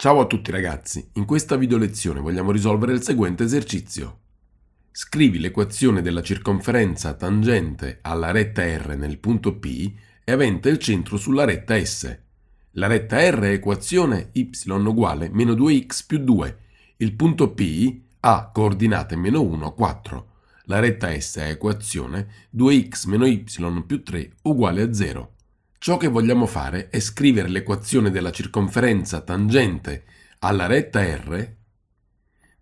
Ciao a tutti ragazzi, in questa video lezione vogliamo risolvere il seguente esercizio. Scrivi l'equazione della circonferenza tangente alla retta R nel punto P e avente il centro sulla retta S. La retta R è equazione y uguale meno 2x più 2. Il punto P ha coordinate meno 1, 4. La retta S è equazione 2x meno y più 3 uguale a 0. Ciò che vogliamo fare è scrivere l'equazione della circonferenza tangente alla retta R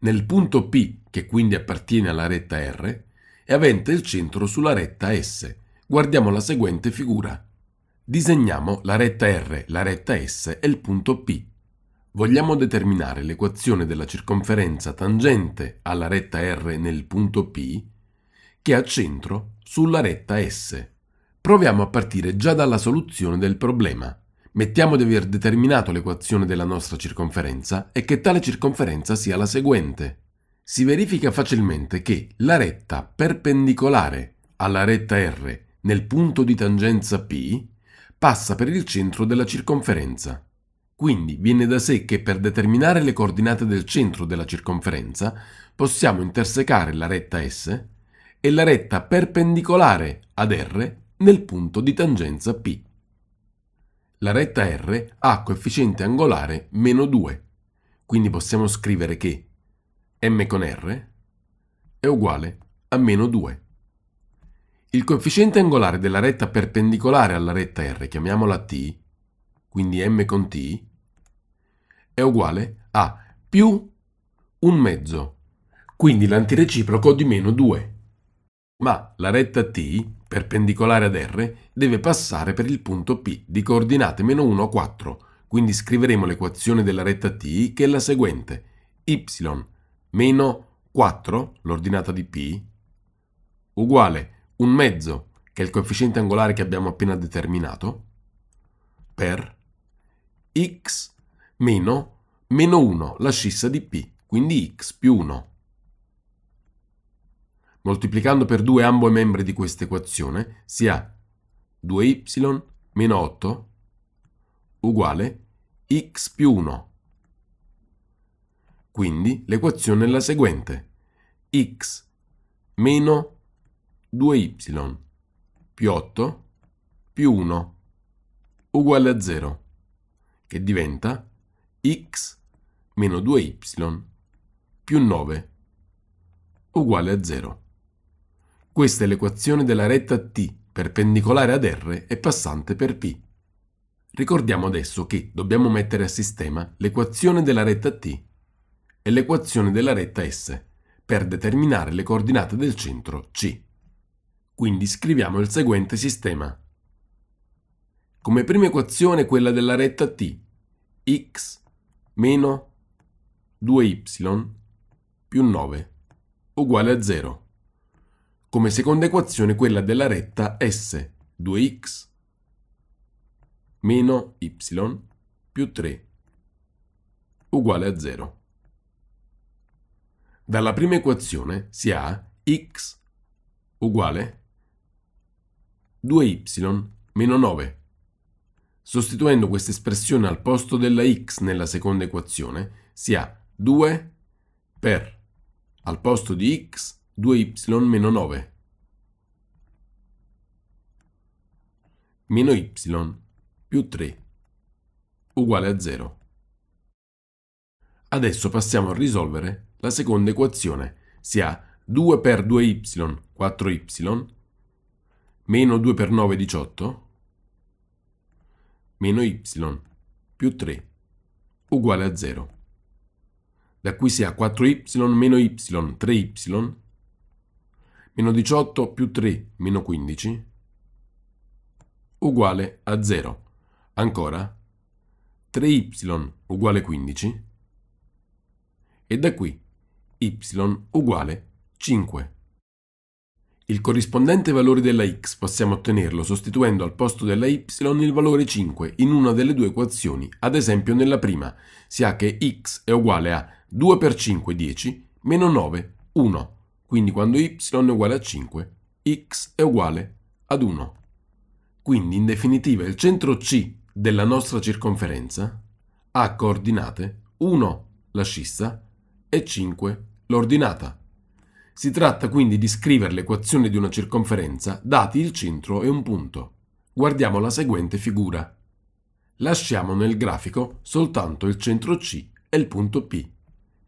nel punto P, che quindi appartiene alla retta R, e avente il centro sulla retta S. Guardiamo la seguente figura. Disegniamo la retta R, la retta S e il punto P. Vogliamo determinare l'equazione della circonferenza tangente alla retta R nel punto P, che ha centro sulla retta S. Proviamo a partire già dalla soluzione del problema. Mettiamo di aver determinato l'equazione della nostra circonferenza e che tale circonferenza sia la seguente. Si verifica facilmente che la retta perpendicolare alla retta R nel punto di tangenza P passa per il centro della circonferenza. Quindi viene da sé che per determinare le coordinate del centro della circonferenza possiamo intersecare la retta S e la retta perpendicolare ad R nel punto di tangenza P. La retta R ha coefficiente angolare meno 2, quindi possiamo scrivere che m con r è uguale a meno 2. Il coefficiente angolare della retta perpendicolare alla retta r, chiamiamola t, quindi m con t, è uguale a più un mezzo, quindi l'antireciproco di meno 2, ma la retta T, perpendicolare ad R, deve passare per il punto P di coordinate meno 1, 4, quindi scriveremo l'equazione della retta T che è la seguente, y meno 4, l'ordinata di P, uguale un mezzo, che è il coefficiente angolare che abbiamo appena determinato, per x meno meno 1, la scissa di P, quindi x più 1. Moltiplicando per 2 ambo i membri di questa equazione si ha 2y meno 8 uguale x più 1. Quindi l'equazione è la seguente. x meno 2y più 8 più 1 uguale a 0, che diventa x meno 2y più 9 uguale a 0. Questa è l'equazione della retta T perpendicolare ad R e passante per P. Ricordiamo adesso che dobbiamo mettere a sistema l'equazione della retta T e l'equazione della retta S per determinare le coordinate del centro C. Quindi scriviamo il seguente sistema. Come prima equazione quella della retta T, x meno 2y più 9 uguale a 0 come seconda equazione quella della retta S, 2x meno y più 3 uguale a 0. Dalla prima equazione si ha x uguale 2y meno 9. Sostituendo questa espressione al posto della x nella seconda equazione si ha 2 per al posto di x 2y-9 meno meno y più 3 uguale a 0. Adesso passiamo a risolvere la seconda equazione, si ha 2 per 2y 4y meno 2 per 9 18 meno y più 3 uguale a 0. Da qui si ha 4y meno y 3y Meno 18 più 3 meno 15 uguale a 0. Ancora 3y uguale 15 e da qui y uguale 5. Il corrispondente valore della x possiamo ottenerlo sostituendo al posto della y il valore 5 in una delle due equazioni, ad esempio nella prima, si ha che x è uguale a 2 per 5 10 meno 9 1. Quindi quando y è uguale a 5, x è uguale ad 1. Quindi in definitiva il centro C della nostra circonferenza ha coordinate 1 la scissa e 5 l'ordinata. Si tratta quindi di scrivere l'equazione di una circonferenza dati il centro e un punto. Guardiamo la seguente figura. Lasciamo nel grafico soltanto il centro C e il punto P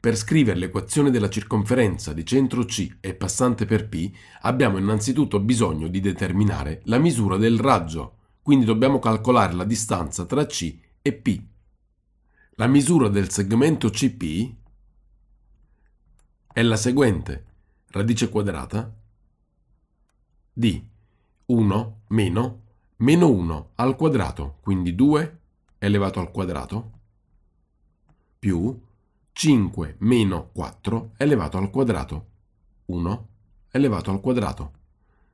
per scrivere l'equazione della circonferenza di centro C e passante per P abbiamo innanzitutto bisogno di determinare la misura del raggio, quindi dobbiamo calcolare la distanza tra C e P. La misura del segmento CP è la seguente, radice quadrata di 1 meno meno 1 al quadrato, quindi 2 elevato al quadrato, più 5 meno 4 elevato al quadrato 1 elevato al quadrato,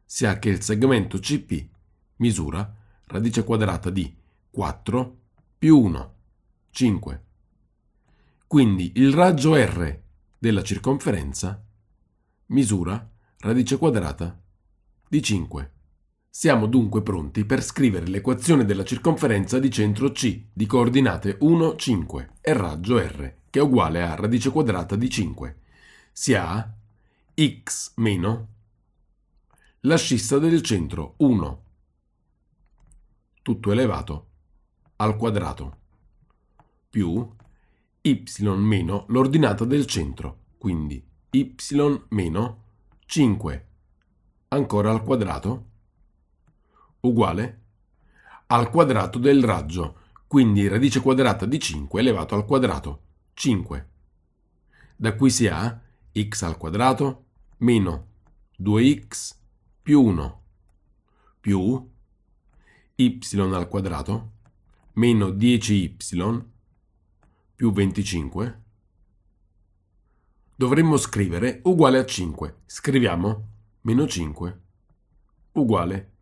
Si ha che il segmento CP misura radice quadrata di 4 più 1, 5. Quindi il raggio R della circonferenza misura radice quadrata di 5. Siamo dunque pronti per scrivere l'equazione della circonferenza di centro C di coordinate 1, 5 e raggio R, che è uguale a radice quadrata di 5. Si ha x meno la scissa del centro 1, tutto elevato, al quadrato, più y meno l'ordinata del centro, quindi y meno 5 ancora al quadrato uguale al quadrato del raggio, quindi radice quadrata di 5 elevato al quadrato, 5. Da qui si ha x al quadrato meno 2x più 1 più y al quadrato meno 10y più 25 dovremmo scrivere uguale a 5. Scriviamo meno 5 uguale a 5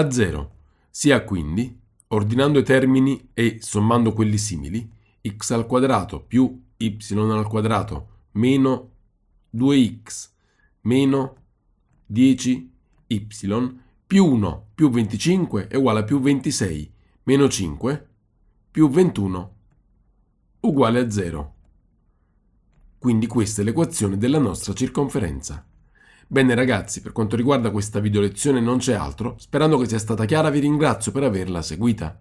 a Si ha quindi, ordinando i termini e sommando quelli simili, x al quadrato più y al quadrato meno 2x meno 10y più 1 più 25 è uguale a più 26 meno 5 più 21 uguale a 0. Quindi questa è l'equazione della nostra circonferenza. Bene ragazzi, per quanto riguarda questa video lezione non c'è altro, sperando che sia stata chiara vi ringrazio per averla seguita.